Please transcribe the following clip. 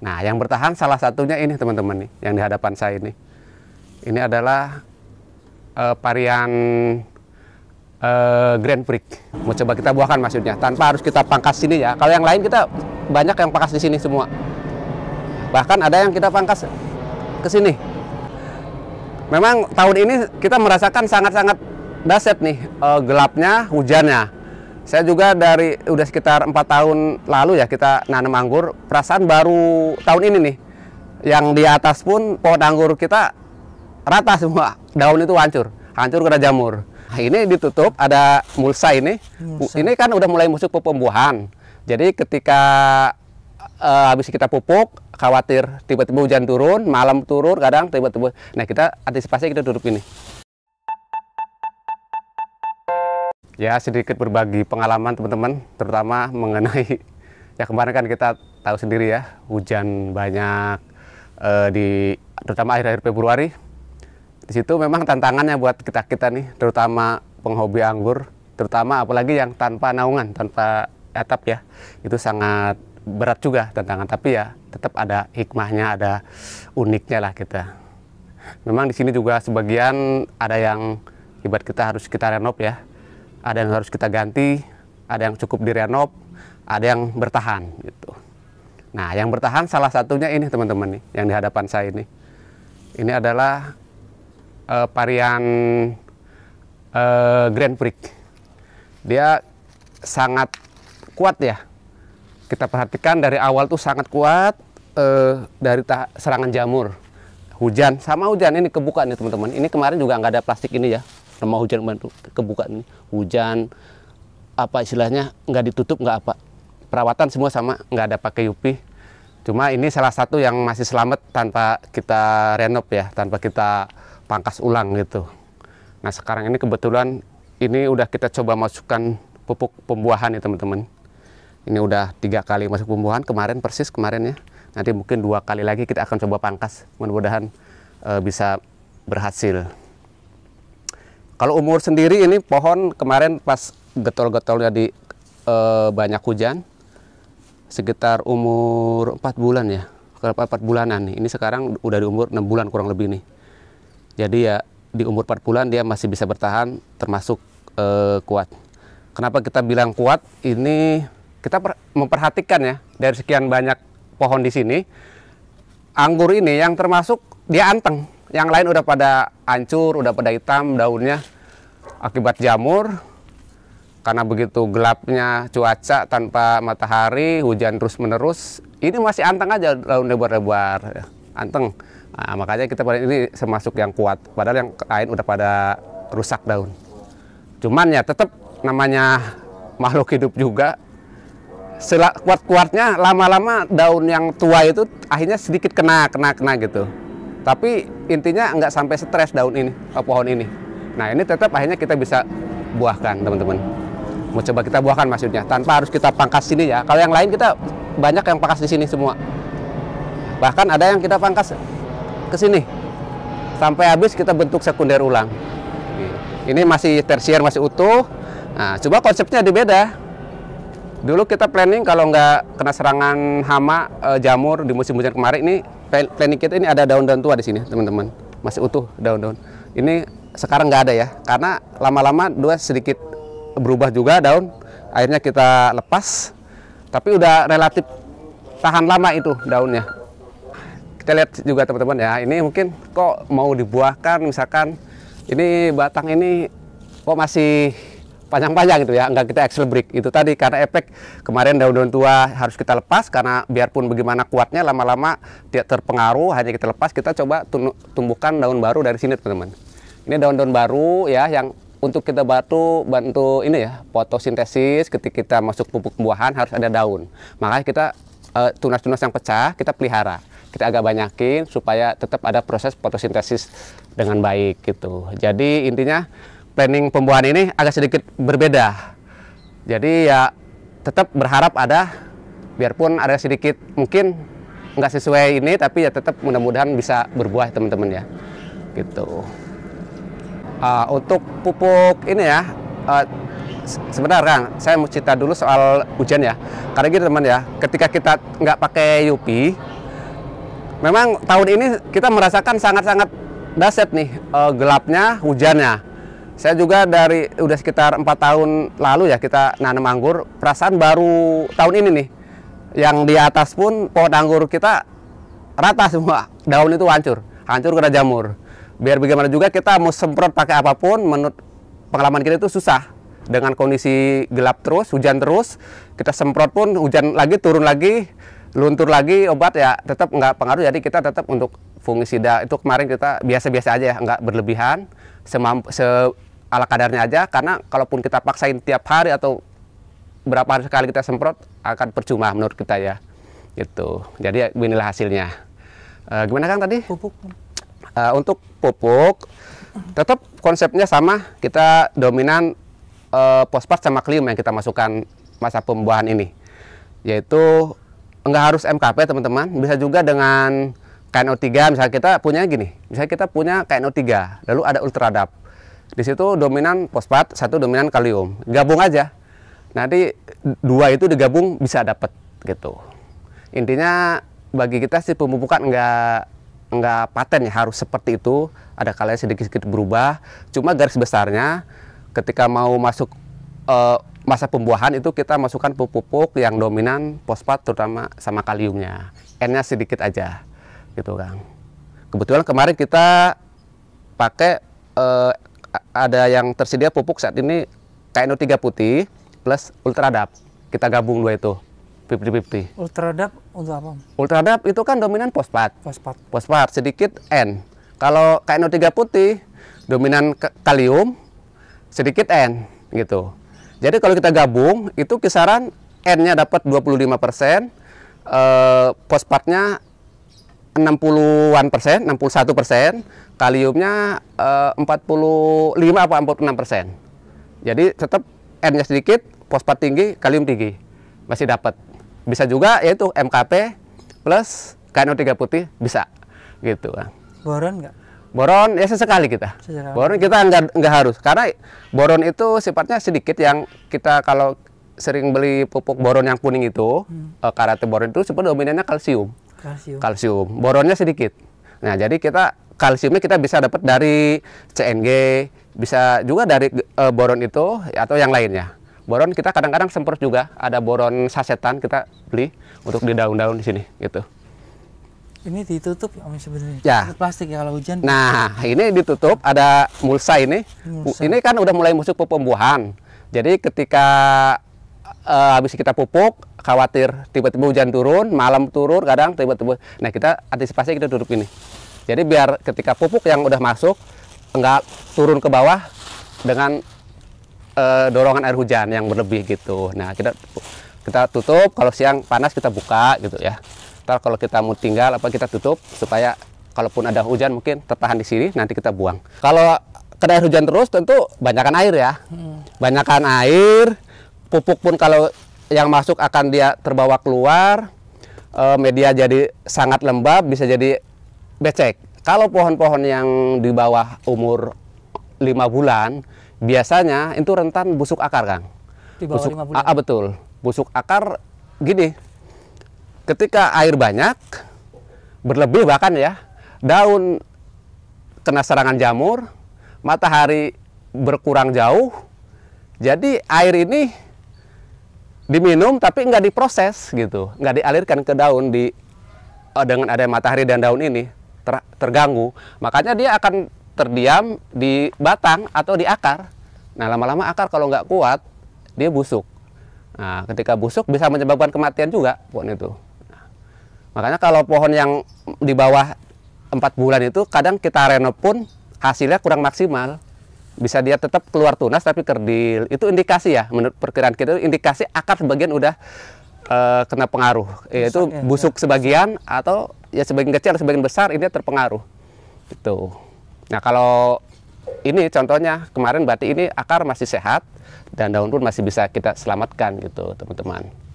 Nah, yang bertahan salah satunya ini teman-teman nih, yang di hadapan saya ini. Ini adalah uh, varian uh, Grand Prix. Mau coba kita buahkan maksudnya, tanpa harus kita pangkas sini ya. Kalau yang lain kita banyak yang pangkas di sini semua. Bahkan ada yang kita pangkas ke sini. Memang tahun ini kita merasakan sangat-sangat daset nih uh, gelapnya, hujannya. Saya juga dari udah sekitar empat tahun lalu ya kita nanam anggur. Perasaan baru tahun ini nih, yang di atas pun pohon anggur kita rata semua, daun itu hancur, hancur karena jamur. Nah, ini ditutup ada mulsa ini, mulsa. ini kan udah mulai masuk ke pembuahan. Jadi ketika uh, habis kita pupuk, khawatir tiba-tiba hujan turun, malam turun, kadang tiba-tiba. Nah kita antisipasi kita duduk ini. ya sedikit berbagi pengalaman teman-teman, terutama mengenai ya kemarin kan kita tahu sendiri ya hujan banyak eh, di terutama akhir-akhir Februari. Di situ memang tantangannya buat kita kita nih, terutama penghobi anggur, terutama apalagi yang tanpa naungan, tanpa atap ya, itu sangat berat juga tantangan. Tapi ya tetap ada hikmahnya, ada uniknya lah kita. Memang di sini juga sebagian ada yang hebat kita harus kita renov ya ada yang harus kita ganti, ada yang cukup direnov, ada yang bertahan gitu. Nah, yang bertahan salah satunya ini teman-teman nih, yang di hadapan saya ini. Ini adalah uh, varian uh, Grand Prix. Dia sangat kuat ya. Kita perhatikan dari awal tuh sangat kuat uh, dari serangan jamur, hujan sama hujan ini kebuka nih teman-teman. Ini kemarin juga nggak ada plastik ini ya, sama hujan kebuka ini hujan apa istilahnya nggak ditutup nggak apa perawatan semua sama nggak ada pakai yupi cuma ini salah satu yang masih selamat tanpa kita renov ya tanpa kita pangkas ulang gitu nah sekarang ini kebetulan ini udah kita coba masukkan pupuk pembuahan ya teman-teman ini udah tiga kali masuk pembuahan kemarin persis kemarin ya nanti mungkin dua kali lagi kita akan coba pangkas mudah-mudahan e, bisa berhasil kalau umur sendiri ini pohon kemarin pas getol-getolnya di e, banyak hujan sekitar umur 4 bulan ya. kalau 4 bulanan nih. Ini sekarang udah di umur 6 bulan kurang lebih nih. Jadi ya di umur 4 bulan dia masih bisa bertahan termasuk e, kuat. Kenapa kita bilang kuat? Ini kita memperhatikan ya dari sekian banyak pohon di sini anggur ini yang termasuk dia anteng yang lain udah pada hancur, udah pada hitam daunnya akibat jamur. Karena begitu gelapnya cuaca tanpa matahari, hujan terus-menerus, ini masih anteng aja daun lebar-lebar, ya. anteng. Nah, makanya kita pada ini semasuk yang kuat, padahal yang lain udah pada rusak daun. Cuman ya tetap namanya makhluk hidup juga, kuat-kuatnya lama-lama daun yang tua itu akhirnya sedikit kena kena kena gitu tapi intinya nggak sampai stres daun ini eh, pohon ini nah ini tetap akhirnya kita bisa buahkan teman-teman mau coba kita buahkan maksudnya tanpa harus kita pangkas sini ya kalau yang lain kita banyak yang pangkas di sini semua bahkan ada yang kita pangkas ke sini sampai habis kita bentuk sekunder ulang ini masih tersier masih utuh nah, coba konsepnya beda dulu kita planning kalau nggak kena serangan hama eh, jamur di musim hujan kemarin ini planning kita ini ada daun-daun tua di sini teman-teman masih utuh daun-daun ini sekarang nggak ada ya karena lama-lama dua sedikit berubah juga daun akhirnya kita lepas tapi udah relatif tahan lama itu daunnya kita lihat juga teman-teman ya ini mungkin kok mau dibuahkan misalkan ini batang ini kok masih panjang-panjang itu ya, nggak kita axle break. Itu tadi karena efek kemarin daun-daun tua harus kita lepas karena biarpun bagaimana kuatnya lama-lama tidak terpengaruh, hanya kita lepas kita coba tumbuhkan daun baru dari sini teman-teman. Ini daun-daun baru ya yang untuk kita batu bantu ini ya fotosintesis ketika kita masuk pupuk pembuahan harus ada daun. Makanya kita eh, tunas-tunas e, yang pecah kita pelihara kita agak banyakin supaya tetap ada proses fotosintesis dengan baik gitu. Jadi intinya planning pembuahan ini agak sedikit berbeda. Jadi ya tetap berharap ada, biarpun ada sedikit mungkin nggak sesuai ini, tapi ya tetap mudah-mudahan bisa berbuah teman-teman ya, gitu. Uh, untuk pupuk ini ya, uh, ah, sebenarnya kan saya mau cerita dulu soal hujan ya. Karena gitu teman ya, ketika kita nggak pakai Yupi, memang tahun ini kita merasakan sangat-sangat daset nih uh, gelapnya, hujannya. Saya juga dari udah sekitar empat tahun lalu ya kita nanam anggur. Perasaan baru tahun ini nih, yang di atas pun pohon anggur kita rata semua, daun itu hancur, hancur karena jamur. Biar bagaimana juga kita mau semprot pakai apapun, menurut pengalaman kita itu susah. Dengan kondisi gelap terus, hujan terus, kita semprot pun hujan lagi turun lagi, luntur lagi obat ya tetap nggak pengaruh jadi kita tetap untuk fungisida itu kemarin kita biasa-biasa aja ya nggak berlebihan semampu se ala kadarnya aja karena kalaupun kita paksain tiap hari atau berapa hari sekali kita semprot akan percuma menurut kita ya gitu jadi inilah hasilnya e, gimana kang tadi pupuk e, untuk pupuk tetap konsepnya sama kita dominan e, eh, pospat sama klium yang kita masukkan masa pembuahan ini yaitu nggak harus MKP teman-teman bisa juga dengan KNO3 misalnya kita punya gini misalnya kita punya KNO3 lalu ada ultradap di situ dominan fosfat, satu dominan kalium. Gabung aja. Nanti dua itu digabung bisa dapet gitu. Intinya bagi kita sih pemupukan nggak enggak paten ya harus seperti itu. Ada kalanya sedikit-sedikit berubah. Cuma garis besarnya ketika mau masuk e, masa pembuahan itu kita masukkan pupuk yang dominan fosfat terutama sama kaliumnya. N-nya sedikit aja gitu, Kang. Kebetulan kemarin kita pakai e, ada yang tersedia pupuk saat ini KNO3 putih plus Ultradap. Kita gabung dua itu. 50-50. Ultradap untuk apa? Ultradap itu kan dominan fosfat. Fosfat. Fosfat sedikit N. Kalau KNO3 putih dominan kalium sedikit N gitu. Jadi kalau kita gabung itu kisaran N-nya dapat 25%, eh, fosfatnya 60-an persen, 61 persen, kaliumnya eh, 45 apa 46 persen. Jadi tetap N-nya sedikit, fosfat tinggi, kalium tinggi, masih dapat. Bisa juga yaitu MKP plus KNO3 putih bisa gitu. Boron nggak? Boron ya sesekali kita. Sesekali. Boron kita nggak nggak harus karena boron itu sifatnya sedikit yang kita kalau sering beli pupuk boron yang kuning itu hmm. Eh, karate boron itu sebenarnya dominannya kalsium kalsium. kalsium. Boronnya sedikit. Nah, jadi kita kalsiumnya kita bisa dapat dari CNG, bisa juga dari e, boron itu atau yang lainnya. Boron kita kadang-kadang semprot juga, ada boron sasetan kita beli untuk di daun-daun di sini gitu. Ini ditutup ya sebenarnya. Ya. Plastik ya kalau hujan. Nah, ini ditutup ada mulsa ini. Mulsa. Ini kan udah mulai musuh pembuahan. Jadi ketika uh, habis kita pupuk khawatir tiba-tiba hujan turun malam turun kadang tiba-tiba nah kita antisipasi kita duduk ini jadi biar ketika pupuk yang udah masuk enggak turun ke bawah dengan uh, dorongan air hujan yang berlebih gitu nah kita kita tutup kalau siang panas kita buka gitu ya Ntar kalau kita mau tinggal apa kita tutup supaya kalaupun ada hujan mungkin tertahan di sini nanti kita buang kalau kena air hujan terus tentu banyakkan air ya hmm. banyakkan air pupuk pun kalau yang masuk akan dia terbawa keluar uh, media jadi sangat lembab bisa jadi becek kalau pohon-pohon yang di bawah umur lima bulan biasanya itu rentan busuk akar Kang di bawah busuk, 5 bulan? betul busuk akar gini ketika air banyak berlebih bahkan ya daun kena serangan jamur matahari berkurang jauh jadi air ini diminum tapi nggak diproses gitu nggak dialirkan ke daun di eh, dengan ada matahari dan daun ini ter, terganggu makanya dia akan terdiam di batang atau di akar nah lama-lama akar kalau nggak kuat dia busuk nah ketika busuk bisa menyebabkan kematian juga pohon itu nah, makanya kalau pohon yang di bawah empat bulan itu kadang kita renov pun hasilnya kurang maksimal bisa dia tetap keluar tunas tapi kerdil itu indikasi ya menurut perkiraan kita itu indikasi akar sebagian udah uh, kena pengaruh yaitu busuk, ya, busuk ya. sebagian atau ya sebagian kecil sebagian besar ini terpengaruh itu nah kalau ini contohnya kemarin berarti ini akar masih sehat dan daun pun masih bisa kita selamatkan gitu teman-teman